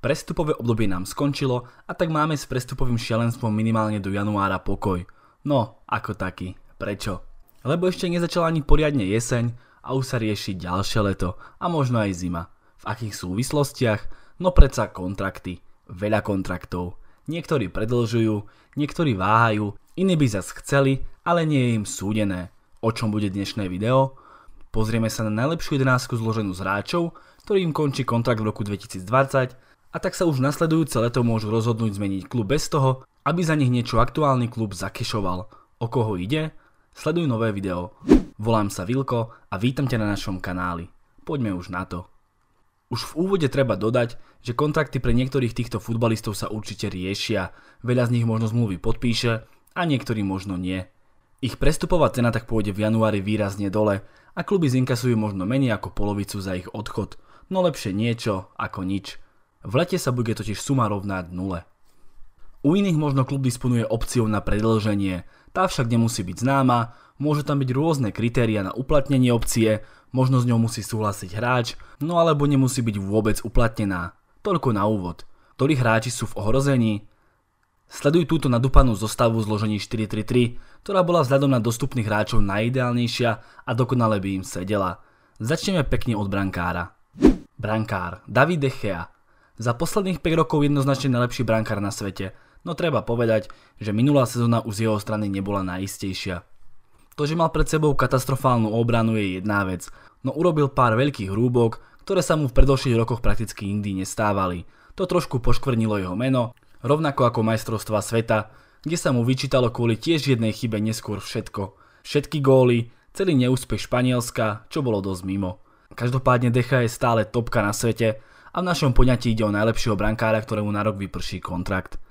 Prestupové obdobie nám skončilo a tak máme s prestupovým šialenstvom minimálne do januára pokoj. No, ako taký. Prečo? Lebo ešte nezačala ani poriadne jeseň a už sa rieši ďalšie leto a možno aj zima. V akých súvislostiach? No predsa kontrakty. Veľa kontraktov. Niektorí predlžujú, niektorí váhajú, iní by zas chceli, ale nie je im súdené. O čom bude dnešné video? Pozrieme sa na najlepšiu jedenáctku zloženú z hráčov, ktorým končí kontrakt v roku 2020 a tak sa už nasledujúce leto môžu rozhodnúť zmeniť klub bez toho, aby za nich niečo aktuálny klub zakešoval. O koho ide? Sleduj nové video. Volám sa Vilko a vítam ťa na našom kanáli. Poďme už na to. Už v úvode treba dodať, že kontrakty pre niektorých týchto futbalistov sa určite riešia, veľa z nich možno zmluvy podpíše a niektorí možno nie. Ich prestupová cena tak pôjde v januári výrazne dole a kluby zinkasujú možno menej ako polovicu za ich odchod, no lepšie niečo ako nič. V lete sa bude totiž suma rovnať nule. U iných možno klub disponuje opciou na predlženie, tá však nemusí byť známa, môžu tam byť rôzne kritéria na uplatnenie opcie, možno s ňou musí súhlasiť hráč, no alebo nemusí byť vôbec uplatnená. Toľko na úvod. Ktorí hráči sú v ohrození? Sleduj túto nadúpanú zostavu zložení 4-3-3, ktorá bola vzhľadom na dostupných hráčov najideálnejšia a dokonale by im sedela. Začneme pekne od brankára. Brankár David Dechea za posledných 5 rokov jednoznačne najlepší brankár na svete, no treba povedať, že minulá sezóna už z jeho strany nebola najistejšia. To, že mal pred sebou katastrofálnu obranu je jedná vec, no urobil pár veľkých hrúbok, ktoré sa mu v predošlých rokoch prakticky nikdy nestávali. To trošku poškvrnilo jeho meno, rovnako ako majstrovstva sveta, kde sa mu vyčítalo kvôli tiež jednej chybe neskôr všetko. Všetky góly, celý neúspech Španielska, čo bolo dosť mimo. Každopádne Decha je stále topka na svete a v našom poňatí ide o najlepšieho brankára, ktorému na rok vyprší kontrakt.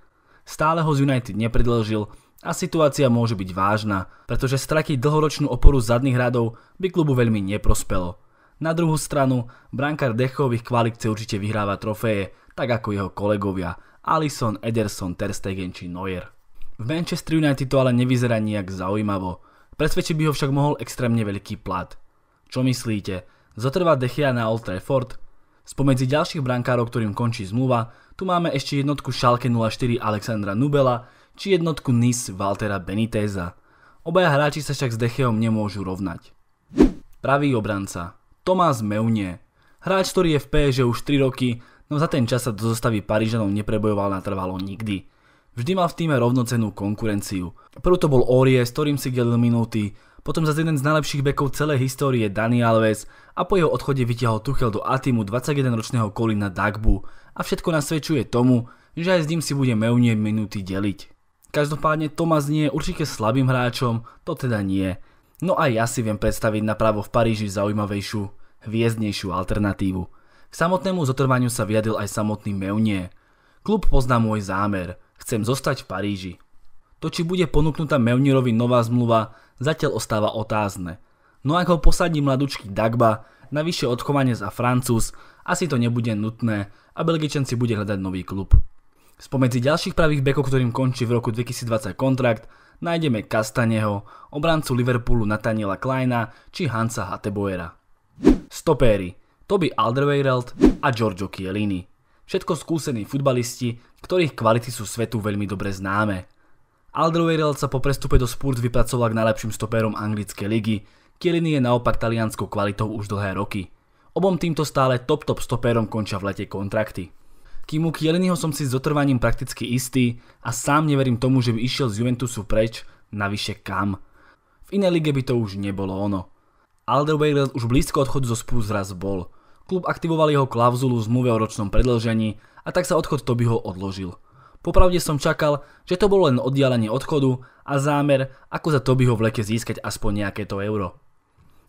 Stále ho z United nepredlžil a situácia môže byť vážna, pretože stratiť dlhoročnú oporu zadných radov by klubu veľmi neprospelo. Na druhú stranu, brankár Dechových kvalik chce určite vyhráva trofeje, tak ako jeho kolegovia Alison, Ederson, Stegen či Neuer. V Manchester United to ale nevyzerá nijak zaujímavo. Presvedčiť by ho však mohol extrémne veľký plat. Čo myslíte? Zotrvá Dechia na Old Trafford? Spomedzi ďalších brankárov, ktorým končí zmluva, tu máme ešte jednotku Schalke 04 Alexandra Nubela či jednotku Nice Waltera Beniteza. Obaja hráči sa však s Decheom nemôžu rovnať. Pravý obranca Tomás Meunie Hráč, ktorý je v PSG už 3 roky, no za ten čas sa do zostavy Parížanov neprebojoval natrvalo nikdy. Vždy mal v týme rovnocenú konkurenciu. Prv to bol Orie, s ktorým si delil minúty, potom zase jeden z najlepších bekov celej histórie Dani Alves a po jeho odchode vytiahol Tuchel do Atimu 21-ročného Kolina Dagbu a všetko nasvedčuje tomu, že aj s ním si bude Meunier minúty deliť. Každopádne Tomas nie je určite slabým hráčom, to teda nie. No a ja si viem predstaviť napravo v Paríži zaujímavejšiu, hviezdnejšiu alternatívu. K samotnému zotrvaniu sa vyjadil aj samotný Meunier. Klub pozná môj zámer, chcem zostať v Paríži. To, či bude ponúknutá Meunierovi nová zmluva, zatiaľ ostáva otázne. No ak ho posadí mladúčky Dagba, navyše odchovanie za Francúz, asi to nebude nutné a Belgičan si bude hľadať nový klub. Spomedzi ďalších pravých bekov, ktorým končí v roku 2020 kontrakt, nájdeme Kastaneho, obrancu Liverpoolu Nataniela Kleina či Hansa Hatteboera. Stopéry Toby Alderweireld a Giorgio Chiellini. Všetko skúsení futbalisti, ktorých kvality sú svetu veľmi dobre známe. Alderweireld sa po prestupe do Spurs vypracoval k najlepším stoperom anglickej ligy, Kielini je naopak talianskou kvalitou už dlhé roky. Obom týmto stále top top stoperom končia v lete kontrakty. Kým u Kieliniho som si s zotrvaním prakticky istý a sám neverím tomu, že by išiel z Juventusu preč, navyše kam. V inej lige by to už nebolo ono. Alderweireld už blízko odchodu zo Spurs raz bol. Klub aktivoval jeho klauzulu v zmluve o ročnom predlžení a tak sa odchod Tobyho odložil. Popravde som čakal, že to bolo len oddialenie odchodu a zámer, ako za Tobyho leke získať aspoň nejaké to euro.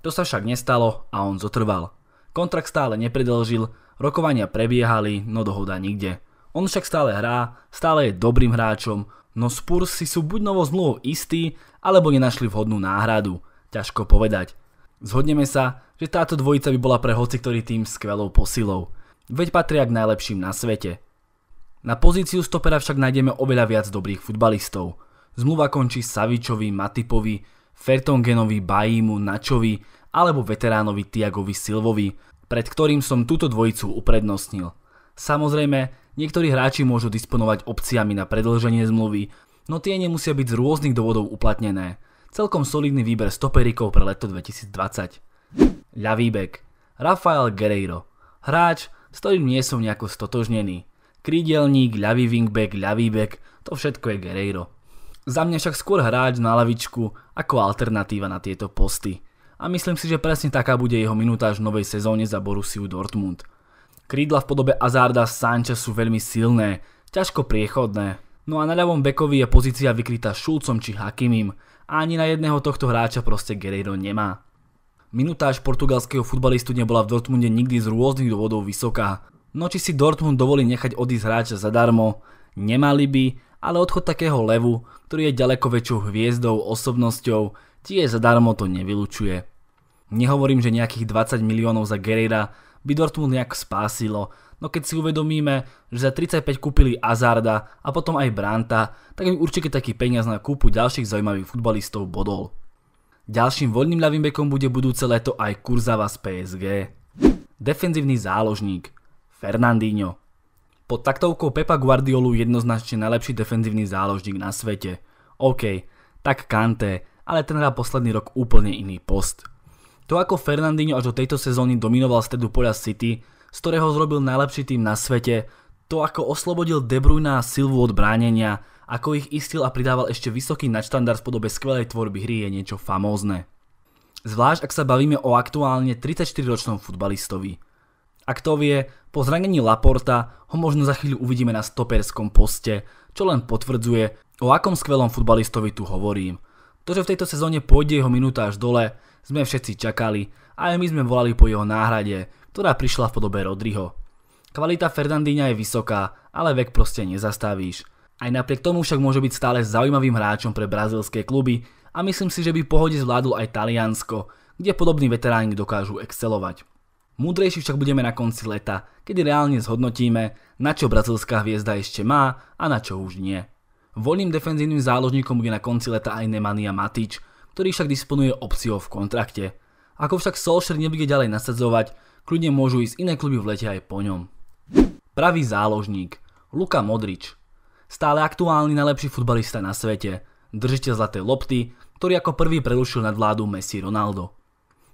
To sa však nestalo a on zotrval. Kontrakt stále nepredlžil, rokovania prebiehali, no dohoda nikde. On však stále hrá, stále je dobrým hráčom, no Spurs si sú buď novo zmluvou istí, alebo nenašli vhodnú náhradu. Ťažko povedať. Zhodneme sa, že táto dvojica by bola pre ktorý tým skvelou posilou. Veď patria k najlepším na svete. Na pozíciu stopera však nájdeme oveľa viac dobrých futbalistov. Zmluva končí Savičovi, Matipovi, Fertongenovi, Bajímu, Načovi alebo veteránovi Tiagovi Silvovi, pred ktorým som túto dvojicu uprednostnil. Samozrejme, niektorí hráči môžu disponovať opciami na predlženie zmluvy, no tie nemusia byť z rôznych dôvodov uplatnené. Celkom solidný výber stoperikov pre leto 2020. Ľavý bek Rafael Guerreiro Hráč, s ktorým nie som nejako stotožnený. Krídelník, ľavý wingback, ľavý back, to všetko je Guerreiro. Za mňa však skôr hráč na lavičku ako alternatíva na tieto posty. A myslím si, že presne taká bude jeho minutáž v novej sezóne za Borussiu Dortmund. Krídla v podobe Azarda Sánča sú veľmi silné, ťažko priechodné. No a na ľavom bekovi je pozícia vykrytá Šulcom či Hakimim a ani na jedného tohto hráča proste Guerreiro nemá. Minutáž portugalského futbalistu nebola v Dortmunde nikdy z rôznych dôvodov vysoká. No či si Dortmund dovolí nechať odísť hráča zadarmo, nemali by, ale odchod takého levu, ktorý je ďaleko väčšou hviezdou, osobnosťou, tiež zadarmo to nevylučuje. Nehovorím, že nejakých 20 miliónov za Gerrera by Dortmund nejak spásilo, no keď si uvedomíme, že za 35 kúpili Azarda a potom aj Branta, tak im určite taký peniaz na kúpu ďalších zaujímavých futbalistov bodol. Ďalším voľným ľavým bekom bude budúce leto aj Kurzava z PSG. Defenzívny záložník. Fernandinho. Pod taktovkou Pepa Guardiolu jednoznačne najlepší defenzívny záložník na svete. OK, tak Kante, ale ten hrá posledný rok úplne iný post. To ako Fernandinho až do tejto sezóny dominoval stredu poľa City, z ktorého zrobil najlepší tým na svete, to ako oslobodil De Bruyne a Silvu od bránenia, ako ich istil a pridával ešte vysoký nadštandard v podobe skvelej tvorby hry je niečo famózne. Zvlášť ak sa bavíme o aktuálne 34-ročnom futbalistovi. A kto vie, po zranení Laporta ho možno za chvíľu uvidíme na stoperskom poste, čo len potvrdzuje, o akom skvelom futbalistovi tu hovorím. To, že v tejto sezóne pôjde jeho minúta až dole, sme všetci čakali a aj my sme volali po jeho náhrade, ktorá prišla v podobe Rodriho. Kvalita Fernandíňa je vysoká, ale vek proste nezastavíš. Aj napriek tomu však môže byť stále zaujímavým hráčom pre brazilské kluby a myslím si, že by pohode zvládol aj Taliansko, kde podobní veteráni dokážu excelovať. Múdrejší však budeme na konci leta, kedy reálne zhodnotíme, na čo brazilská hviezda ešte má a na čo už nie. Voľným defenzívnym záložníkom bude na konci leta aj Nemania Matič, ktorý však disponuje opciou v kontrakte. Ako však Solskjaer nebude ďalej nasadzovať, kľudne môžu ísť iné kluby v lete aj po ňom. Pravý záložník Luka Modrič Stále aktuálny najlepší futbalista na svete, držiteľ zlaté lopty, ktorý ako prvý prerušil vládu Messi Ronaldo.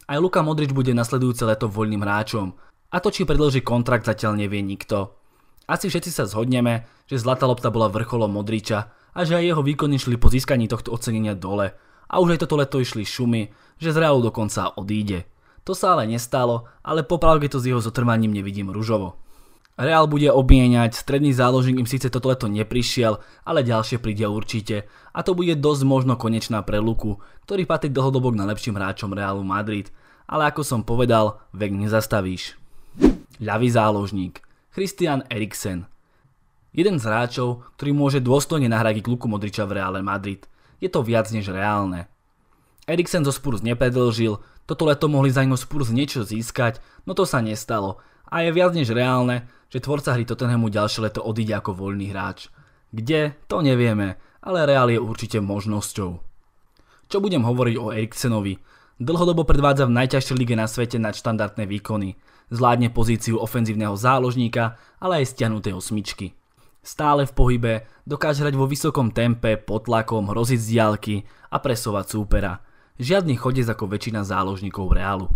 Aj Luka Modrič bude nasledujúce leto voľným hráčom. A to, či predlží kontrakt, zatiaľ nevie nikto. Asi všetci sa zhodneme, že Zlatá lopta bola vrcholom Modriča a že aj jeho výkony šli po získaní tohto ocenenia dole. A už aj toto leto išli šumy, že z Realu dokonca odíde. To sa ale nestalo, ale popravke to s jeho zotrvaním nevidím rúžovo. Real bude obmieniať, stredný záložník im síce toto leto neprišiel, ale ďalšie príde určite. A to bude dosť možno konečná pre Luku, ktorý patrí dlhodobo k najlepším hráčom Realu Madrid. Ale ako som povedal, vek nezastavíš. Ľavý záložník Christian Eriksen Jeden z hráčov, ktorý môže dôstojne nahradiť Luku Modriča v Reále Madrid. Je to viac než reálne. Eriksen zo Spurs nepredlžil, toto leto mohli za ňo Spurs niečo získať, no to sa nestalo a je viac než reálne, že tvorca hry Tottenhamu ďalšie leto odíde ako voľný hráč. Kde, to nevieme, ale Real je určite možnosťou. Čo budem hovoriť o Eriksenovi? Dlhodobo predvádza v najťažšej lige na svete štandardné výkony. Zvládne pozíciu ofenzívneho záložníka, ale aj stiahnuté osmičky. Stále v pohybe, dokáže hrať vo vysokom tempe, pod tlakom, hroziť z diálky a presovať súpera. Žiadny chodec ako väčšina záložníkov Reálu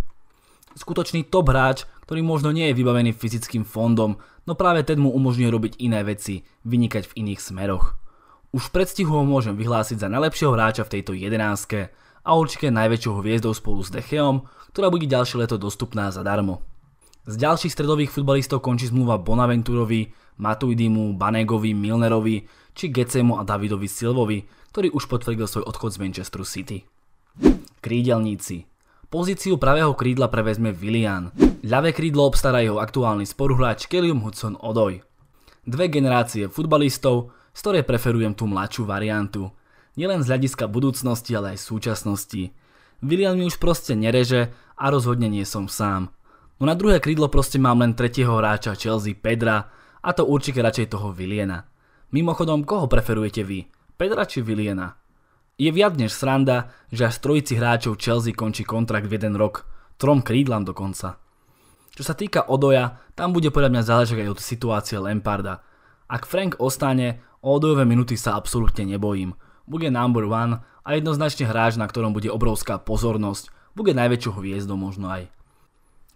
skutočný top hráč, ktorý možno nie je vybavený fyzickým fondom, no práve ten mu umožňuje robiť iné veci, vynikať v iných smeroch. Už v predstihu ho môžem vyhlásiť za najlepšieho hráča v tejto jedenáske, a určite najväčšou hviezdou spolu s Decheom, ktorá bude ďalšie leto dostupná zadarmo. Z ďalších stredových futbalistov končí zmluva Bonaventurovi, Matuidimu, Banegovi, Milnerovi či Gecemu a Davidovi Silvovi, ktorý už potvrdil svoj odchod z Manchesteru City. Krídelníci Pozíciu pravého krídla prevezme Willian. Ľavé krídlo obstará jeho aktuálny sporuhráč Kelium Hudson Odoj. Dve generácie futbalistov, z ktorej preferujem tú mladšiu variantu. Nielen z hľadiska budúcnosti, ale aj súčasnosti. Willian mi už proste nereže a rozhodne nie som sám. No na druhé krídlo proste mám len tretieho hráča Chelsea Pedra a to určite radšej toho Viliena. Mimochodom, koho preferujete vy? Pedra či Viliena? Je viac než sranda, že až trojici hráčov Chelsea končí kontrakt v jeden rok, trom krídlam dokonca. Čo sa týka Odoja, tam bude podľa mňa záležať aj od situácie Lamparda. Ak Frank ostane, o Odojové minuty sa absolútne nebojím. Bude number one a jednoznačne hráč, na ktorom bude obrovská pozornosť, bude najväčšou hviezdou možno aj.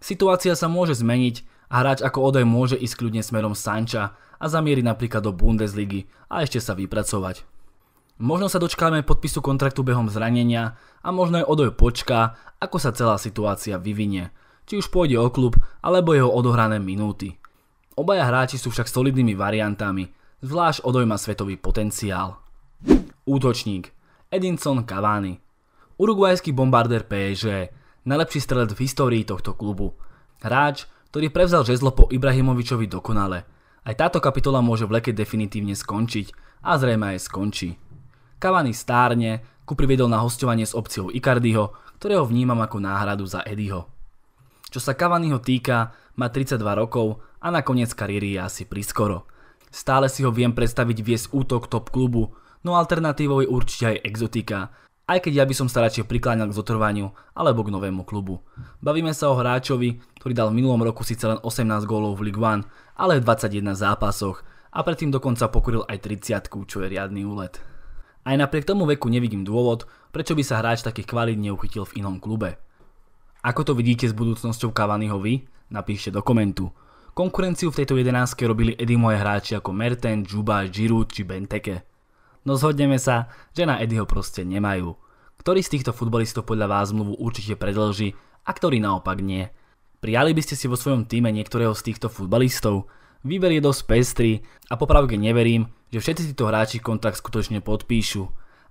Situácia sa môže zmeniť a hráč ako Odoj môže ísť kľudne smerom Sanča a zamieriť napríklad do Bundesligy a ešte sa vypracovať. Možno sa dočkáme podpisu kontraktu behom zranenia a možno aj Odoj počká, ako sa celá situácia vyvinie. Či už pôjde o klub, alebo jeho odohrané minúty. Obaja hráči sú však solidnými variantami, zvlášť Odoj má svetový potenciál. Útočník Edinson Cavani Uruguajský bombarder PSG, najlepší strelec v histórii tohto klubu. Hráč, ktorý prevzal žezlo po Ibrahimovičovi dokonale. Aj táto kapitola môže v leke definitívne skončiť a zrejme aj skončí. Cavani stárne, ku priviedol na hostovanie s opciou Icardiho, ktorého vnímam ako náhradu za Eddieho. Čo sa Cavaniho týka, má 32 rokov a na koniec kariéry je asi priskoro. Stále si ho viem predstaviť viesť útok top klubu, no alternatívou je určite aj exotika, aj keď ja by som sa radšej prikláňal k zotrvaniu alebo k novému klubu. Bavíme sa o hráčovi, ktorý dal v minulom roku síce len 18 gólov v Ligue 1, ale v 21 zápasoch a predtým dokonca pokuril aj 30, čo je riadny úlet. Aj napriek tomu veku nevidím dôvod, prečo by sa hráč takých kvalít neuchytil v inom klube. Ako to vidíte s budúcnosťou Cavaniho vy? Napíšte do komentu. Konkurenciu v tejto jedenáctke robili Edymoje hráči ako Merten, Džuba, Giroud či Benteke. No zhodneme sa, že na Edyho proste nemajú. Ktorý z týchto futbalistov podľa vás zmluvu určite predlží a ktorý naopak nie? Prijali by ste si vo svojom týme niektorého z týchto futbalistov? Výber je dosť pestrý a popravke neverím, že všetci títo hráči kontrakt skutočne podpíšu.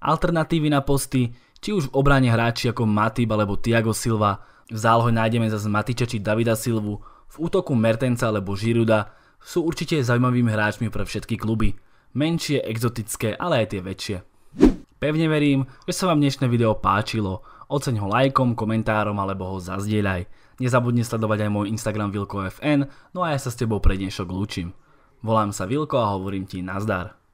Alternatívy na posty, či už v obrane hráči ako Matib alebo Tiago Silva, v zálohe nájdeme zase Matiča či Davida Silvu, v útoku Mertenca alebo Žiruda, sú určite zaujímavými hráčmi pre všetky kluby. Menšie, exotické, ale aj tie väčšie. Pevne verím, že sa vám dnešné video páčilo. Oceň ho lajkom, komentárom alebo ho zazdieľaj. Nezabudni sledovať aj môj Instagram vilko.fn, no a ja sa s tebou pre dnešok lúčim. Volám sa Vilko a hovorím ti nazdar.